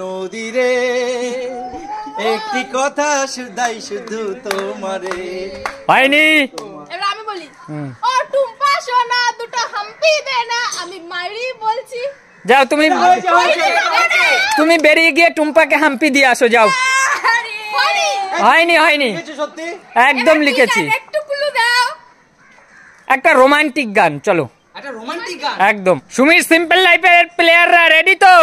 নদীরে একটি কথা শুধাই শুধু তোমারে হয়নি আমি বলি ও টুম্পা সোনা দুটো হাম্পি দে না আমি মাইরি বলছি যাও তুমি তুমি বেরিয়ে গিয়ে টুম্পাকে হাম্পি দিয়ে আসো যাও হয়নি হয়নি একদম লিখেছি একটা রোমান্টিক গান চলো একদম সুমির সিম্পল লাইফের প্লেয়াররা রেডি তো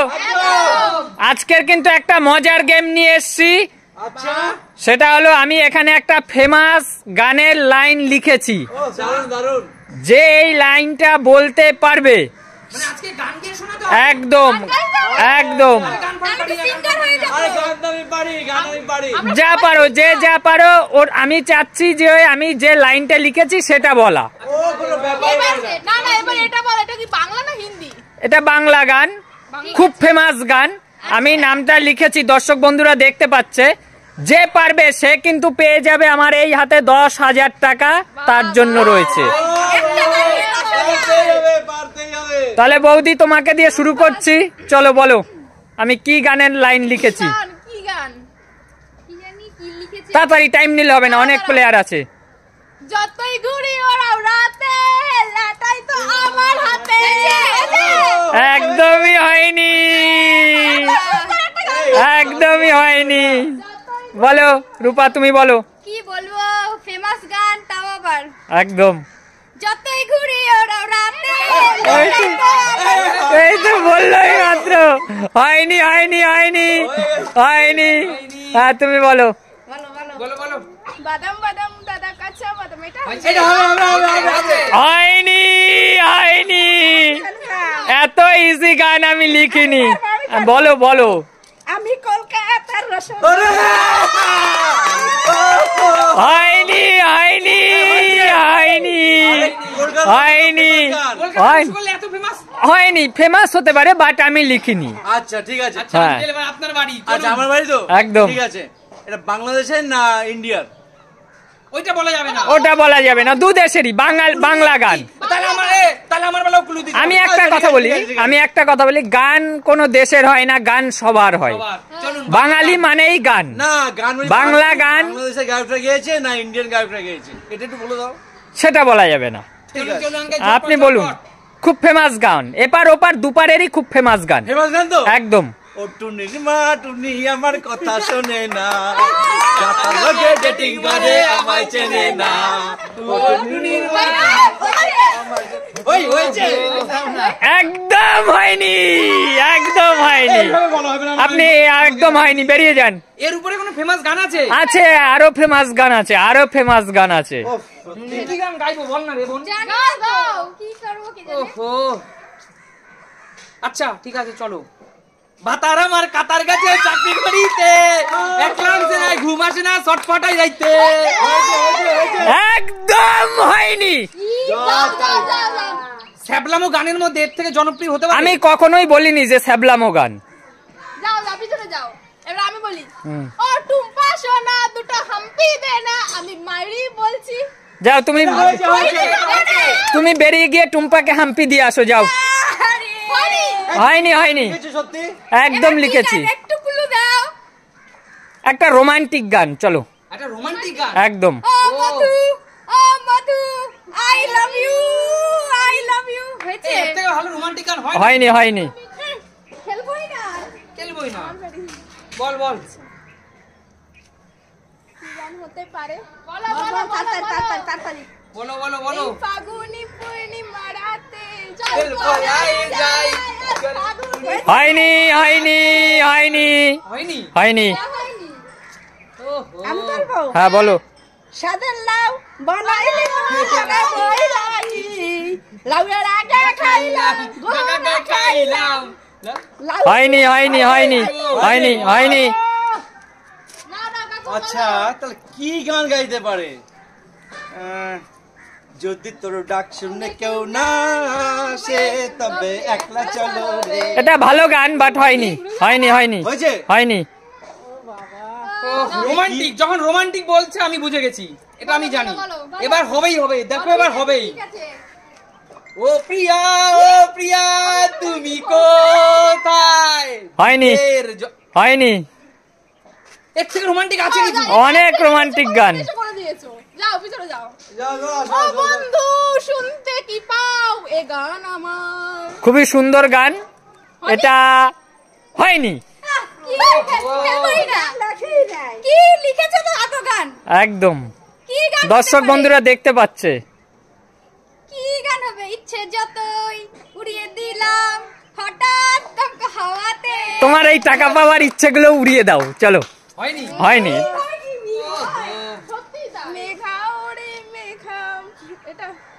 আজকের কিন্তু একটা মজার গেম নিয়ে এসছি আচ্ছা। সেটা হলো আমি এখানে একটা ফেমাস গানের লাইন লিখেছি যে এই লাইনটা বলতে পারবে মানে একদম একদম যা পারো যে যা পারো ওর আমি চাচ্ছি যে আমি যে লাইনটা লিখেছি সেটা বলা এটা বাংলা বাংলা গান খুব ফেমাস গান আমি নামটা লিখেছি দর্শক বন্ধুরা দেখতে পাচ্ছে যে পারবে সে কিন্তু পেয়ে যাবে আমার এই হাতে দশ হাজার টাকা তার জন্য রয়েছে তাহলে বৌদি তোমাকে দিয়ে শুরু করছি চলো বলো আমি কি গানের লাইন লিখেছি তাড়াতাড়ি টাইম নিলে হবে না অনেক প্লেয়ার আছে যতই ঘুরি ওরাও রাতে লাটাই তো আমার হাতে একদমই হয়নি একদমই হয়নি বলো রূপা তুমি বলো কি বলবো ফেমাস গান তাও আবার একদম যতই ঘুরি ওরাও রাতে এই তো বললোই মাত্র হয়নি হয়নি হয়নি হয়নি হ্যাঁ তুমি বলো বলো বলো বলো বাদাম বাদাম দাদা কাঁচা বাদাম এটা হয়নি হয়নি এত ইজি গান আমি লিখিনি বলো বলো আমি কলকাতার রসগোল্লা হ্যাঁ! হয়নি হয়নি হয়নি হয়নি হয়নি ফেমাস হতে পারে বাট আমি লিখিনি আচ্ছা ঠিক আছে আপনার হ্যাঁ। বাড়ি আচ্ছা আমার বাড়ি তো একদম ঠিক আছে এটা বাংলাদেশের না ইন্ডিয়ার ওইটা বলা যাবে না ওটা বলা যাবে না দু দেশেরই বাঙাল বাংলা গান আমি একটা কথা বলি আমি একটা কথা বলি গান কোন দেশের হয় না গান সবার হয় বাঙালি মানেই গান না গান মানে বাংলা গান বাংলাদেশের গেয়েছে না ইন্ডিয়ান গায়করা গেয়েছে এটা একটু বলে দাও সেটা বলা যাবে না আপনি বলুন খুব ফেমাস গান এপার ওপার দুপারেরই খুব ফেমাস গান ফেমাস গান তো একদম ও টুনির মা টুনি আমার কথা শোনে না যাতার লগে ডেটিং করে আমায় চেনে না ও টুনির মা ওই হয়েছে একদম হয়নি একদম হয়নি আপনি একদম হয়নি বেরিয়ে যান এর উপরে কোনো ফেমাস গান আছে আছে আরো ফেমাস গান আছে আরো ফেমাস গান আছে কি গান গাইবো বল না রে বোন কি করব কি জানি ওহো আচ্ছা ঠিক আছে চলো কাতার যাইতে একদম হয়নি গানের মধ্যে এর থেকে জনপ্রিয় হতে আমি কখনোই বলিনি যে শ্যাবলামো গান যাও তুমি তুমি বেরিয়ে গিয়ে টুম্পাকে হাম্পি দিয়ে আসো যাও হয়নি হয়নি একদম লিখেছি একটা রোমান্টিক গান চলো একদম হয়নি হয়নি বলো বলো বলো ফাগুনি পূর্ণিমা রাতে চল যাই যাই হয়নি হয়নি হয়নি হয়নি হ্যাঁ বলো হয়নি হয়নি হয়নি হয়নি হয়নি হ্যাঁ, আচ্ছা তাহলে কি গান গাইতে পারে যদি তোর ডাক শুনে কেউ না আসে তবে একলা চলো এটা ভালো গান বাট হয়নি হয়নি হয়নি হয়েছে হয়নি রোমান্টিক যখন রোমান্টিক বলছে আমি বুঝে গেছি এটা আমি জানি এবার হবেই হবে দেখো এবার হবেই ও প্রিয়া ও প্রিয়া তুমি কোথায় হয়নি হয়নি এর থেকে রোমান্টিক আছে অনেক রোমান্টিক গান যাও পিছনে যাও বন্ধু শুনতে কি পাও এ গান আমার খুবই সুন্দর গান এটা হয়নি একদম দর্শক বন্ধুরা দেখতে পাচ্ছে কি গান হবে ইচ্ছে যতই উড়িয়ে দিলাম হঠাৎ তোমার এই টাকা পাওয়ার ইচ্ছেগুলো উড়িয়ে দাও চলো হয়নি হয়নি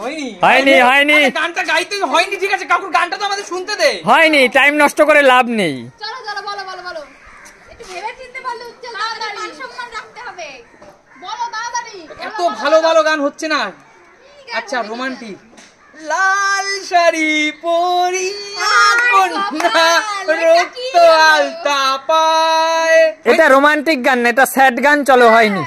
হয়নি হয়নি হয়নি গানটা গাইতে হয়নি ঠিক আছে কাকুর গানটা তো আমাদের শুনতে দে হয়নি টাইম নষ্ট করে লাভ নেই ভালো ভালো গান হচ্ছে না আচ্ছা রোমান্টিক লাল শাড়ি এটা রোমান্টিক গান না এটা স্যাড গান চলো হয়নি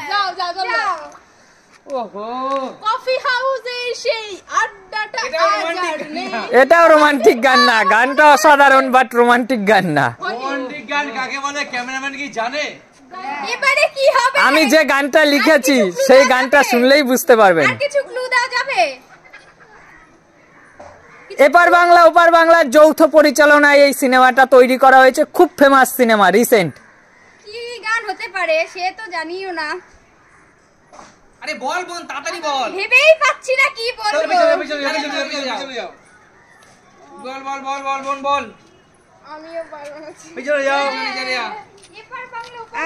এটা রোমান্টিক গান না গানটা অসাধারণ বাট রোমান্টিক গান না আমি যে গানটা লিখেছি সেই গানটা শুনলেই বুঝতে পারবেন এপার বাংলা ওপার বাংলার যৌথ পরিচালনায় এই সিনেমাটা তৈরি করা হয়েছে খুব ফেমাস সিনেমা রিসেন্ট কি গান হতে পারে সে তো জানিও না আরে বল বোন তাড়াতাড়ি বল ভেবেই পাচ্ছি না কি বলবো বল বল বল বল বোন বল আমিও যাও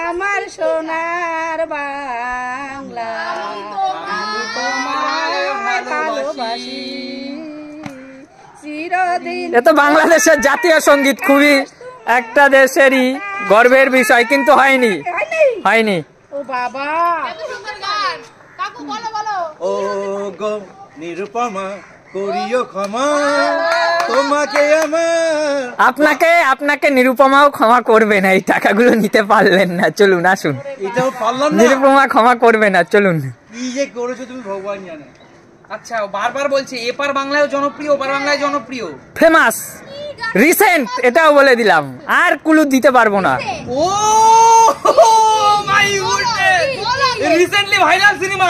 আমার সোনার বাংলা আমি তোমায় ভালোবাসি চিরদিন এ বাংলাদেশের জাতীয় সঙ্গীত খুবই একটা দেশেরই গর্বের বিষয় কিন্তু হয়নি হয়নি ও বাবা ও গো নিরুপমা করিও ক্ষমা তোমাকে আমার আপনাকে আপনাকে নিরুপমাও ক্ষমা করবে না এই টাকাগুলো নিতে পারলেন না চলুন আসুন এটাও পারলাম না নিরুপমা ক্ষমা করবে না চলুন কি যে করেছো তুমি ভগবান জানে আচ্ছা বারবার বলছি এপার বাংলায় জনপ্রিয় ওপার বাংলায় জনপ্রিয় ফেমাস রিসেন্ট এটাও বলে দিলাম আর কুলু দিতে পারবো না oh my goodness recently viral cinema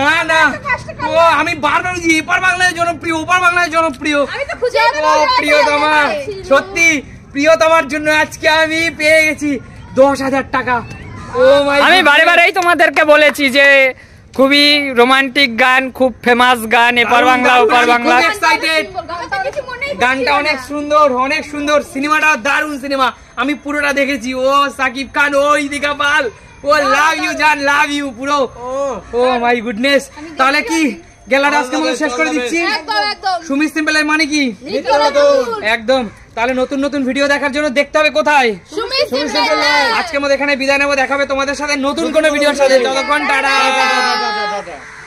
না না ও আমি বারবার এপার বাংলায় জনপ্রিয় ওপার বাংলায় জনপ্রিয় ও প্রিয়তমা সত্যি প্রিয়তমার জন্য আজকে আমি পেয়ে গেছি দশ হাজার টাকা ও আমি বারে বারেই তোমাদেরকে বলেছি যে খুবই রোমান্টিক গান খুব ফেমাস গান এপার বাংলা ওপার বাংলা গানটা অনেক সুন্দর অনেক সুন্দর সিনেমাটা দারুন সিনেমা আমি পুরোটা দেখেছি ও সাকিব খান ও ইদিকা পাল ও লাভ ইউ জান লাভ ইউ পুরো ও মাই গুডনেস তাহলে কি গেলাটা আজকে মতো শেষ করে দিচ্ছি সুমিত সিম্পলের মানে কি একদম তাহলে নতুন নতুন ভিডিও দেখার জন্য দেখতে হবে কোথায় আজকে মতো এখানে বিদায় নেবো দেখাবে তোমাদের সাথে নতুন কোনো ভিডিওর সাথে যতক্ষণ টাটা